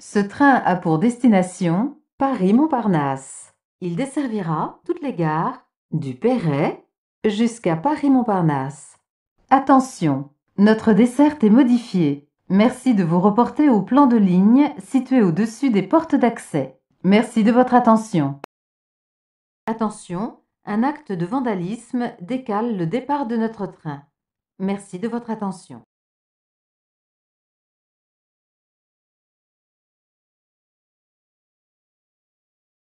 Ce train a pour destination Paris-Montparnasse. Il desservira toutes les gares du Perret jusqu'à Paris-Montparnasse. Attention, notre desserte est modifiée. Merci de vous reporter au plan de ligne situé au-dessus des portes d'accès. Merci de votre attention. Attention, un acte de vandalisme décale le départ de notre train. Merci de votre attention.